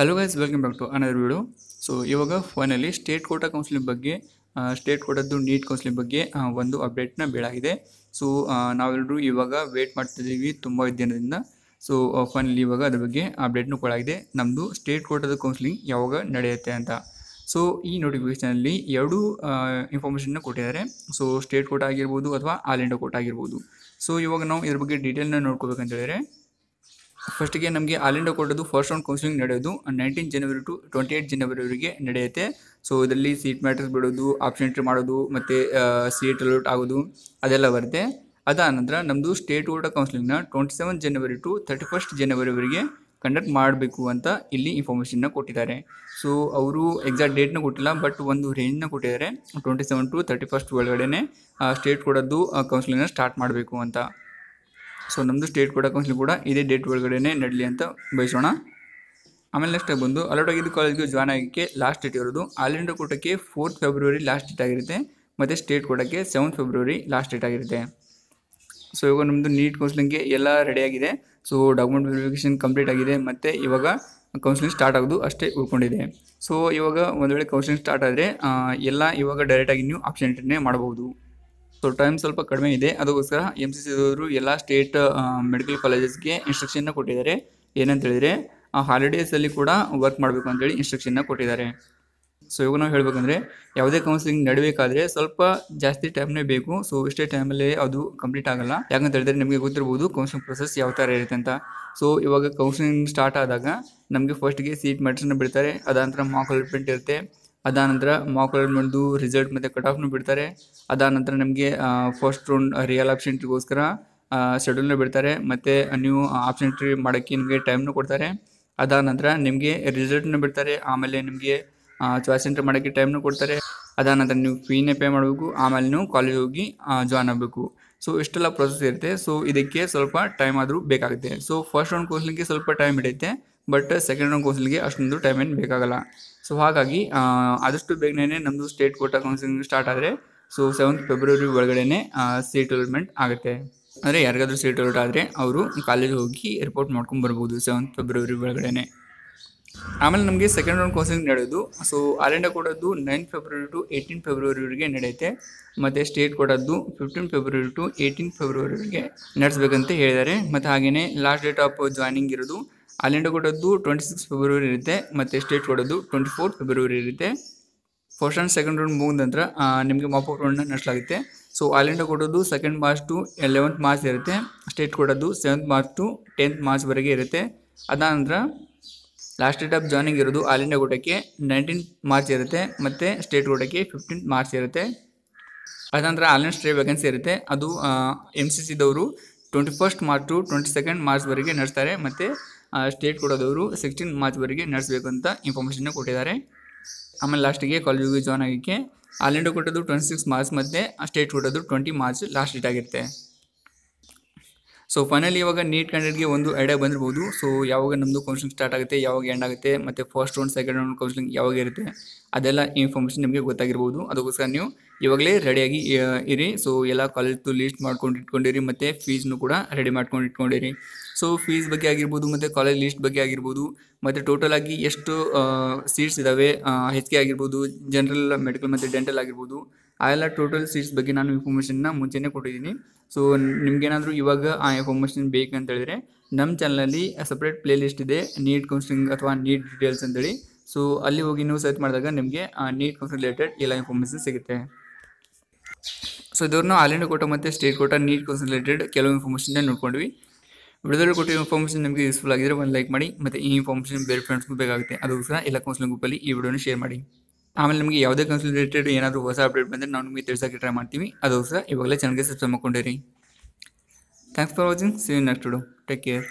hello guys welcome back to another video so ಇವಾಗ finally state quota counselling ಬಗ್ಗೆ state ಕೋಟಾದ್ದು NEET counselling ಬಗ್ಗೆ ಒಂದು ಅಪ್ಡೇಟ್ನ ಬೀಳಾಗಿದೆ ಸೊ ನಾವೆಲ್ಲರೂ ಇವಾಗ ವೇಟ್ ಮಾಡ್ತಿದ್ದೀವಿ ತುಂಬ ದಿನದಿಂದ ಸೊ ಫೈನಲಿ ಇವಾಗ ಅದ್ರ ಬಗ್ಗೆ ಅಪ್ಡೇಟ್ನೂ ಕೊಡಾಗಿದೆ ನಮ್ಮದು ಸ್ಟೇಟ್ ಕೋಟಾದ ಕೌನ್ಸಿಲಿಂಗ್ ಯಾವಾಗ ನಡೆಯುತ್ತೆ ಅಂತ ಸೊ ಈ ನೋಟಿಫಿಕೇಷನಲ್ಲಿ ಎರಡು ಇನ್ಫಾರ್ಮೇಷನ್ನ ಕೊಟ್ಟಿದ್ದಾರೆ ಸೊ ಸ್ಟೇಟ್ ಕೋಟ ಆಗಿರ್ಬೋದು ಅಥವಾ ಆಲ್ ಇಂಡಿಯಾ ಕೋಟ ಆಗಿರ್ಬೋದು ಸೊ ಇವಾಗ ನಾವು ಇದ್ರ ಬಗ್ಗೆ ಡೀಟೇಲ್ನ ನೋಡ್ಕೋಬೇಕಂತ ಹೇಳಿದರೆ ಫಸ್ಟಿಗೆ ನಮಗೆ ಆಲ್ ಇಂಡಿಯಾ ಕೋಟದ್ದು ಫಸ್ಟ್ ರೌಂಡ್ ಕೌನ್ಸಿಲಿಂಗ್ ನಡೆಯೋದು nineteen January to twenty eight ಜನವರಿವರಿಗೆ ನಡೆಯುತ್ತೆ ಸೊ ಇದರಲ್ಲಿ ಸೀಟ್ ಮ್ಯಾಟರ್ಸ್ ಬಿಡೋದು ಆಪ್ಷನ್ ಎಂಟ್ರಿ ಮಾಡೋದು ಮತ್ತು ಸೀಟ್ ಅಲೋಟ್ ಆಗೋದು ಅದೆಲ್ಲ ಬರುತ್ತೆ ನಂತರ ನಮ್ಮದು ಸ್ಟೇಟ್ ಓಟ ಕೌನ್ಸಿಲಿಂಗ್ನ twenty seven January to thirty first ಜನವರಿವರೆಗೆ ಕಂಡಕ್ಟ್ ಮಾಡಬೇಕು ಅಂತ ಇಲ್ಲಿ ಇನ್ಫಾರ್ಮೇಷನ್ನ ಕೊಟ್ಟಿದ್ದಾರೆ ಸೊ ಅವರು ಎಕ್ಸಾಕ್ಟ್ ಡೇಟ್ನ ಕೊಟ್ಟಿಲ್ಲ ಬಟ್ ಒಂದು ರೇಂಜ್ನ ಕೊಟ್ಟಿದ್ದಾರೆ twenty seven to thirty first ಒಳಗಡೆ ಸ್ಟೇಟ್ ಕೊಡೋದು ಕೌನ್ಸಿಲಿಂಗ್ನ ಸ್ಟಾರ್ಟ್ ಮಾಡಬೇಕು ಅಂತ ಸೊ ನಮ್ಮದು ಸ್ಟೇಟ್ ಕೋಡ ಕೌನ್ಸಿಲ್ ಕೂಡ ಇದೇ ಡೇಟ್ ಒಳಗಡೆ ನಡಲಿ ಅಂತ ಬಯಸೋಣ ಆಮೇಲೆ ನೆಕ್ಸ್ಟ್ ಬಂದು ಅಲೌಟ್ ಆಗಿದ್ದು ಕಾಲೇಜ್ಗೆ ಜಾಯ್ನ್ ಆಗೋಕ್ಕೆ ಲಾಸ್ಟ್ ಡೇಟ್ ಇರೋದು ಆಲ್ ಇಂಡಿಯಾ ಕೋಟಕ್ಕೆ ಫೋರ್ತ್ ಫೆಬ್ರವರಿ ಲಾಸ್ಟ್ ಡೇಟ್ ಆಗಿರುತ್ತೆ ಮತ್ತು ಸ್ಟೇಟ್ ಕೋಟಕ್ಕೆ ಸೆವೆಂತ್ ಫೆಬ್ರವರಿ ಲಾಸ್ಟ್ ಡೇಟ್ ಆಗಿರುತ್ತೆ ಸೊ ಇವಾಗ ನಮ್ಮದು ನೀಟ್ ಕೌನ್ಸಿಲಿಂಗ್ಗೆ ಎಲ್ಲ ರೆಡಿ ಆಗಿದೆ ಸೊ ಡಾಕ್ಯುಮೆಂಟ್ ವೆರಿಫಿಕೇಷನ್ ಕಂಪ್ಲೀಟ್ ಆಗಿದೆ ಮತ್ತು ಇವಾಗ ಕೌನ್ಸಿಲಿಂಗ್ ಸ್ಟಾರ್ಟ್ ಆಗೋದು ಅಷ್ಟೇ ಉಳ್ಕೊಂಡಿದೆ ಸೊ ಇವಾಗ ಒಂದು ವೇಳೆ ಕೌನ್ಸಿಲಿಂಗ್ ಸ್ಟಾರ್ಟ್ ಆದರೆ ಎಲ್ಲ ಇವಾಗ ಡೈರೆಕ್ಟಾಗಿ ನೀವು ಆಪ್ಷನ್ ಎಂಟ್ರಿನೇ ಮಾಡಬಹುದು ಸೊ ಟೈಮ್ ಸ್ವಲ್ಪ ಕಡಿಮೆ ಇದೆ ಅದಕ್ಕೋಸ್ಕರ ಎಮ್ ಸಿ ಸಿದವರು ಎಲ್ಲ ಸ್ಟೇಟ್ ಮೆಡಿಕಲ್ ಕಾಲೇಜಸ್ಗೆ ಇನ್ಸ್ಟ್ರಕ್ಷನ್ನ ಕೊಟ್ಟಿದ್ದಾರೆ ಏನಂತ ಹೇಳಿದರೆ ಆ ಹಾಲಿಡೇಸಲ್ಲಿ ಕೂಡ ವರ್ಕ್ ಮಾಡಬೇಕು ಅಂತೇಳಿ ಇನ್ಸ್ಟ್ರಕ್ಷನ್ನ ಕೊಟ್ಟಿದ್ದಾರೆ ಸೊ ಇವಾಗ ನಾವು ಹೇಳಬೇಕಂದ್ರೆ ಯಾವುದೇ ಕೌನ್ಸಿಲಿಂಗ್ ನಡಬೇಕಾದ್ರೆ ಸ್ವಲ್ಪ ಜಾಸ್ತಿ ಟೈಮ್ನೇ ಬೇಕು ಸೊ ಇಷ್ಟೇ ಟೈಮಲ್ಲೇ ಅದು ಕಂಪ್ಲೀಟ್ ಆಗಲ್ಲ ಯಾಕಂತ ಹೇಳಿದ್ರೆ ನಿಮಗೆ ಗೊತ್ತಿರ್ಬೋದು ಕೌನ್ಸಿಲಿಂಗ್ ಪ್ರೊಸೆಸ್ ಯಾವ ಥರ ಇರುತ್ತೆ ಅಂತ ಸೊ ಇವಾಗ ಕೌನ್ಸಿಲಿಂಗ್ ಸ್ಟಾರ್ಟ್ ಆದಾಗ ನಮಗೆ ಫಸ್ಟ್ಗೆ ಸೀಟ್ ಮೆಡಿಸನ್ ಬಿಡ್ತಾರೆ ನಂತರ ಮಾಕ್ ಪ್ರಿಂಟ್ ಇರುತ್ತೆ ಅದಾನಂತರ ಮಾಕ್ ಮಾಡಿದ್ದು ರಿಸಲ್ಟ್ ಮತ್ತು ಕಟ್ ಆಫ್ನು ಬಿಡ್ತಾರೆ ಅದಾನಂತರ ನಮಗೆ ಫಸ್ಟ್ ರೌಂಡ್ ರಿಯಲ್ ಆಪ್ಷನ್ ಟ್ರಿಗೋಸ್ಕರ ಶೆಡ್ಯೂಲ್ನ ಬಿಡ್ತಾರೆ ಮತ್ತು ನೀವು ಆಪ್ಷನ್ ಟ್ರಿ ಮಾಡೋಕ್ಕೆ ನಿಮಗೆ ಟೈಮ್ನು ಕೊಡ್ತಾರೆ ಅದಾದ ನಂತರ ನಿಮಗೆ ರಿಸಲ್ಟ್ನ ಬಿಡ್ತಾರೆ ಆಮೇಲೆ ನಿಮಗೆ ಚಾಯ್ಸ್ ಎಂಟ್ರಿ ಮಾಡೋಕ್ಕೆ ಟೈಮ್ನು ಕೊಡ್ತಾರೆ ಅದಾನಂತರ ನೀವು ಫೀನೇ ಪೇ ಮಾಡಬೇಕು ಆಮೇಲೆ ನೀವು ಕಾಲೇಜ್ ಹೋಗಿ ಜಾಯ್ನ್ ಆಗಬೇಕು ಸೊ ಇಷ್ಟೆಲ್ಲ ಪ್ರೊಸೆಸ್ ಇರುತ್ತೆ ಸೊ ಇದಕ್ಕೆ ಸ್ವಲ್ಪ ಟೈಮ್ ಆದರೂ ಬೇಕಾಗುತ್ತೆ ಸೊ ಫಸ್ಟ್ ರೌಂಡ್ ಕೋರ್ಸ್ಲಿಕ್ಕೆ ಸ್ವಲ್ಪ ಟೈಮ್ ಹಿಡಿಯುತ್ತೆ ಬಟ್ ಸೆಕೆಂಡ್ ರೌಂಡ್ ಕೌನ್ಸಿಲಿಗೆ ಅಷ್ಟೊಂದು ಟೈಮ್ ಏನು ಬೇಕಾಗಲ್ಲ ಸೊ ಹಾಗಾಗಿ ಆದಷ್ಟು ಬೇಗನೆ ನಮ್ಮದು ಸ್ಟೇಟ್ ಕೋಟಾ ಕೌನ್ಸಿಲಿಂಗ್ ಸ್ಟಾರ್ಟ್ ಆದರೆ ಸೊ ಸೆವೆಂತ್ ಫೆಬ್ರವರಿ ಒಳಗಡೆನೆ ಸೀಟ್ ಅಲಾಟ್ಮೆಂಟ್ ಆಗುತ್ತೆ ಅಂದರೆ ಯಾರಿಗಾದರೂ ಸೀಟ್ ಅಲಾಟ್ ಆದರೆ ಅವರು ಕಾಲೇಜ್ ಹೋಗಿ ರಿಪೋರ್ಟ್ ಮಾಡ್ಕೊಂಡು ಬರ್ಬೋದು ಸೆವೆಂತ್ ಫೆಬ್ರವರಿ ಒಳಗಡೆ ಆಮೇಲೆ ನಮಗೆ ಸೆಕೆಂಡ್ ರೌಂಡ್ ಕೌನ್ಸಿಲಿಂಗ್ ನಡೆಯೋದು ಸೊ ಆಲ್ ಇಂಡಿಯಾ ಕೊಡೋದು ನೈನ್ ಫೆಬ್ರವರಿ ಟು ಏಯ್ಟೀನ್ ಫೆಬ್ರವರಿವರೆಗೆ ನಡೆಯುತ್ತೆ ಮತ್ತು ಸ್ಟೇಟ್ ಕೊಡೋದು ಫಿಫ್ಟೀನ್ ಫೆಬ್ರವರಿ ಟು ಏಯ್ಟೀನ್ ಫೆಬ್ರವರಿವರೆಗೆ ನಡೆಸಬೇಕಂತ ಹೇಳಿದ್ದಾರೆ ಮತ್ತು ಹಾಗೆಯೇ ಲಾಸ್ಟ್ ಡೇಟ್ ಆಫ್ ಜಾಯ್ನಿಂಗ್ ಇರೋದು ಅಲೆಂಡು ಕೊಡೋದು ಟ್ವೆಂಟಿ ಸಿಕ್ಸ್ ಫೆಬ್ರವರಿ ಇರುತ್ತೆ ಮತ್ತು ಸ್ಟೇಟ್ ಕೊಡೋದು ಟ್ವೆಂಟಿ ಫೋರ್ ಫೆಬ್ರವರಿ ಇರುತ್ತೆ ಫಸ್ಟ್ ಆ್ಯಂಡ್ ಸೆಕೆಂಡ್ ರೌಂಡ್ ಮುಗಿದ ನಂತರ ನಿಮಗೆ ಮಾಪ್ ರೌಂಡ್ನ ನಡೆಸಲಾಗುತ್ತೆ ಸೊ ಅಲೆಂಡು ಕೊಡೋದು second March to eleventh March ಇರುತ್ತೆ ಸ್ಟೇಟ್ ಕೊಡೋದು ಸೆವೆಂತ್ ಮಾರ್ಚ್ ಟು ಟೆಂತ್ ಮಾರ್ಚ್ವರೆಗೆ ಇರುತ್ತೆ ಅದಾದ ನಂತರ ಲಾಸ್ಟ್ ಡೇಟ್ ಆಫ್ ಜಾಯ್ನಿಂಗ್ ಇರೋದು ಆಲ್ ಇಂಡಿಯಾ ಕೂಟಕ್ಕೆ ನೈನ್ಟೀನ್ ಮಾರ್ಚ್ ಇರುತ್ತೆ ಮತ್ತು ಸ್ಟೇಟ್ ಕೂಟಕ್ಕೆ ಫಿಫ್ಟೀನ್ ಮಾರ್ಚ್ ಇರುತ್ತೆ ಅದಾನಂತರ ಆನ್ಲೈನ್ ಸ್ಟ್ರೇ ವೇಕೆನ್ಸಿ ಇರುತ್ತೆ ಅದು ಎಮ್ ಸಿ ಸಿದವರು twenty first March to twenty second ಮಾರ್ಚ್ವರೆಗೆ ನಡೆಸ್ತಾರೆ ಮತ್ತು ಸ್ಟೇಟ್ ಕೊಡೋದವರು ಸಿಕ್ಸ್ಟೀನ್ ಮಾರ್ಚ್ವರೆಗೆ ನಡೆಸಬೇಕು ಅಂತ ಇನ್ಫಾರ್ಮೇಷನ್ನ ಕೊಟ್ಟಿದ್ದಾರೆ ಆಮೇಲೆ ಲಾಸ್ಟಿಗೆ ಕಾಲೇಜಿಗೆ ಜಾಯ್ನ್ ಆಗಿಕ್ಕೆ ಆಲ್ ಕೊಟ್ಟದ್ದು ಟ್ವೆಂಟಿ ಸಿಕ್ಸ್ ಮಾರ್ಚ್ ಮತ್ತು ಸ್ಟೇಟ್ ಕೊಟ್ಟದ್ದು ಟ್ವೆಂಟಿ ಮಾರ್ಚ್ ಲಾಸ್ಟ್ ಡೇಟ್ ಆಗಿರುತ್ತೆ ಸೊ ಫೈನಲಿ ಇವಾಗ ನೀಟ್ ಕ್ಯಾಂಡಿಡೇಟ್ಗೆ ಒಂದು ಐಡಿಯಾ ಬಂದಿರ್ಬೋದು ಸೊ ಯಾವಾಗ ನಮ್ಮದು ಕೌನ್ಸಿಲಿಂಗ್ ಸ್ಟಾರ್ಟ್ ಆಗುತ್ತೆ ಯಾವಾಗ ಎಂಡ್ ಆಗುತ್ತೆ ಮತ್ತು first round second round counselling ಯಾವಾಗ ಇರುತ್ತೆ ಅದೆಲ್ಲ ಇನ್ಫಾರ್ಮೇಷನ್ ನಿಮಗೆ ಗೊತ್ತಾಗಿರ್ಬೋದು ಅದಕ್ಕೋಸ್ಕರ ನೀವು ಇವಾಗಲೇ ರೆಡಿಯಾಗಿ ಇರಿ ಸೊ ಎಲ್ಲ ಕಾಲೇಜ್ದು ಲೀಸ್ಟ್ ಮಾಡ್ಕೊಂಡು ಇಟ್ಕೊಂಡಿರಿ ಮತ್ತು ಫೀಸ್ನು ಕೂಡ ರೆಡಿ ಮಾಡ್ಕೊಂಡು ಇಟ್ಕೊಂಡಿರಿ ಸೊ ಫೀಸ್ ಬಗ್ಗೆ ಆಗಿರ್ಬೋದು ಮತ್ತು ಕಾಲೇಜ್ ಲೀಸ್ಟ್ ಬಗ್ಗೆ ಆಗಿರ್ಬೋದು ಮತ್ತು ಟೋಟಲ್ ಆಗಿ ಎಷ್ಟು ಸೀಟ್ಸ್ ಇದ್ದಾವೆ ಹೆಚ್ ಕೆ ಆಗಿರ್ಬೋದು ಜನರಲ್ ಮೆಡಿಕಲ್ ಮತ್ತು ಡೆಂಟಲ್ ಆಗಿರ್ಬೋದು ಆ ಎಲ್ಲ ಟೋಟಲ್ ಸೀಟ್ಸ್ ಬಗ್ಗೆ ನಾನು ಇನ್ಫಾರ್ಮೇಷನ್ನ ಮುಂಚೆನೇ ಕೊಟ್ಟಿದ್ದೀನಿ ಸೊ ನಿಮಗೇನಾದರೂ ಇವಾಗ ಆ ಇನ್ಫಾರ್ಮೇಷನ್ ಬೇಕಂತೇಳಿದರೆ ನಮ್ಮ ಚಾನಲಲ್ಲಿ ಸಪ್ರೇಟ್ ಪ್ಲೇ ಲಿಸ್ಟ್ ಇದೆ ನೀಟ್ ಕೌನ್ಸಿಲಿಂಗ್ ಅಥವಾ ನೀಟ್ ಡೀಟೇಲ್ಸ್ ಅಂತೇಳಿ ಸೊ ಅಲ್ಲಿ ಹೋಗಿ ನೀವು ಸರ್ಚ್ ಮಾಡಿದಾಗ ನಿಮಗೆ ನೀಟ್ ಕೌನ್ಸಿಲ್ ರಿಲೇಟೆಡ್ ಎಲ್ಲ ಇನ್ಫಾರ್ಮೇಷನ್ ಸಿಗುತ್ತೆ ಸೊ ಇದನ್ನು ಆಲ್ ಇಂಡಿಯಾ ಕೋಟ ಮತ್ತು state quota NEET council related ಕೆಲವು ಇನ್ಫಾರ್ಮೇಷನ್ನ ನೋಡ್ಕೊಂಡ್ವಿ ವಿಡಿಯೋದಲ್ಲಿ ಕೊಟ್ಟಿರೋ ಇನ್ಫಾರ್ಮೇಷನ್ ನಿಮಗೆ ಯೂಸ್ಫುಲ್ ಆಗಿದ್ರೆ ಒಂದು ಲೈಕ್ ಮಾಡಿ ಮತ್ತು ಈ ಇನ್ಫಾರ್ಮೇಷನ್ ಬೇರೆ ಫ್ರೆಂಡ್ಸ್ಗೂ ಬೇಕಾಗುತ್ತೆ ಸಹ ಎಲ್ಲ ಕೌನ್ಸಿಲಿಂಗ್ ಗ್ರೂಪಲ್ಲಿ ಈ ವಿಡಿಯೋನ ಶೇರ್ ಮಾಡಿ ಆಮೇಲೆ ನಿಮಗೆ ಯಾವುದೇ ಕೌನ್ಸಿಲ್ ರಿಲೇಟೆಡ್ ಏನಾದರೂ ಹೊಸ ಅಪ್ಡೇಟ್ ಬಂದರೆ ನಾವು ನಿಮಗೆ ತಿಳಿಸೋಕೆ ಟ್ರೈ ಮಾಡ್ತೀವಿ ಅದಕ್ಕೋಸ್ಕರ ಇವಾಗಲೇ ಚೆನ್ನಾಗಿ ಸಬ್ಸ್ಕ್ರೈಬ್ ಮಾಡ್ಕೊಂಡಿರಿ thanks for watching see you next take care